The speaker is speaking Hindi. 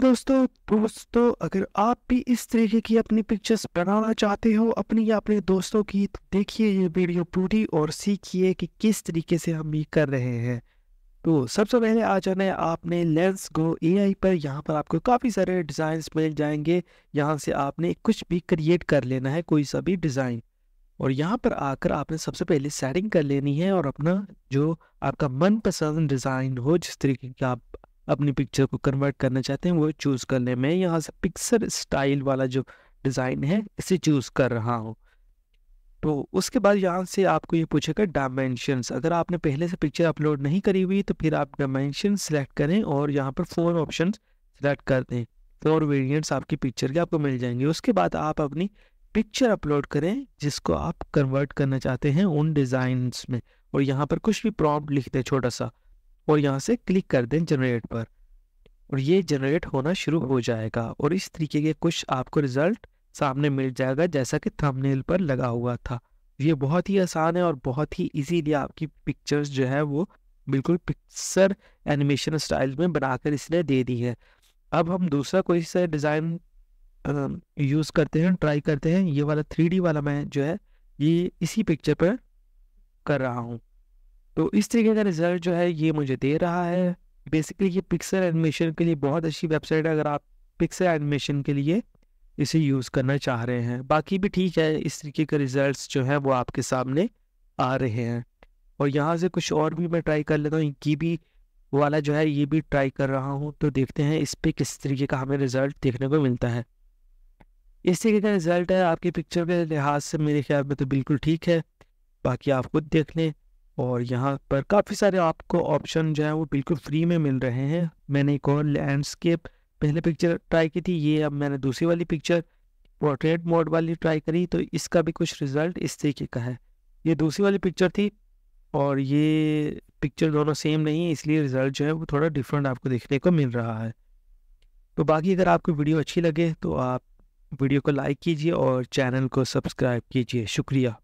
दोस्तों दोस्तों अगर आप भी इस तरीके की अपनी पिक्चर्स बनाना चाहते हो अपनी या अपने दोस्तों की तो देखिए ये वीडियो पूरी और सीखिए कि किस तरीके से हम ये कर रहे हैं तो सबसे पहले आ जाना है आपने लेंस गो ए पर यहाँ पर आपको काफ़ी सारे डिज़ाइंस मिल जाएंगे यहाँ से आपने कुछ भी क्रिएट कर लेना है कोई सा भी डिज़ाइन और यहाँ पर आकर आपने सबसे पहले सेटिंग कर लेनी है और अपना जो आपका मनपसंद डिज़ाइन हो जिस तरीके का आप अपनी पिक्चर को कन्वर्ट करना चाहते हैं वो चूज़ कर लें मैं यहाँ से पिक्चर स्टाइल वाला जो डिज़ाइन है इसे चूज़ कर रहा हूँ तो उसके बाद यहाँ से आपको ये पूछेगा डायमेंशन अगर आपने पहले से पिक्चर अपलोड नहीं करी हुई तो फिर आप डायमेंशन सेलेक्ट करें और यहाँ पर फोर ऑप्शन सेलेक्ट कर दें फोर वेरियंट्स आपकी पिक्चर के आपको मिल जाएंगे उसके बाद आप अपनी पिक्चर अपलोड करें जिसको आप कन्वर्ट करना चाहते हैं उन डिज़ाइंस में और यहाँ पर कुछ भी प्रॉम्प्ट लिख दें छोटा सा और यहाँ से क्लिक कर दें जनरेट पर और ये जनरेट होना शुरू हो जाएगा और इस तरीके के कुछ आपको रिज़ल्ट सामने मिल जाएगा जैसा कि थंबनेल पर लगा हुआ था ये बहुत ही आसान है और बहुत ही इजीली आपकी पिक्चर्स जो है वो बिल्कुल पिक्सर एनिमेशन स्टाइल में बनाकर इसने दे दी है अब हम दूसरा कोई सा डिज़ाइन यूज़ करते हैं ट्राई करते हैं ये वाला थ्री वाला मैं जो है ये इसी पिक्चर पर कर रहा हूँ तो इस तरीके का रिजल्ट जो है ये मुझे दे रहा है बेसिकली ये पिक्सल एनिमेशन के लिए बहुत अच्छी वेबसाइट है अगर आप पिक्सल एनिमेशन के लिए इसे यूज़ करना चाह रहे हैं बाकी भी ठीक है इस तरीके के रिजल्ट्स जो है वो आपके सामने आ रहे हैं और यहाँ से कुछ और भी मैं ट्राई कर लेता हूँ की भी वाला जो है ये भी ट्राई कर रहा हूँ तो देखते हैं इस पर किस तरीके का हमें रिज़ल्ट देखने को मिलता है इस तरीके का रिज़ल्ट है आपकी पिक्चर के लिहाज से मेरे ख्याल में तो बिल्कुल ठीक है बाकी आप खुद देख लें और यहाँ पर काफ़ी सारे आपको ऑप्शन जो है वो बिल्कुल फ्री में मिल रहे हैं मैंने एक और लैंडस्केप पहले पिक्चर ट्राई की थी ये अब मैंने दूसरी वाली पिक्चर पोर्ट्रेट मोड वाली ट्राई करी तो इसका भी कुछ रिज़ल्ट इस तरीके का है ये दूसरी वाली पिक्चर थी और ये पिक्चर दोनों सेम नहीं है इसलिए रिज़ल्ट जो है वो थोड़ा डिफरेंट आपको देखने को मिल रहा है तो बाकी अगर आपको वीडियो अच्छी लगे तो आप वीडियो को लाइक कीजिए और चैनल को सब्सक्राइब कीजिए शुक्रिया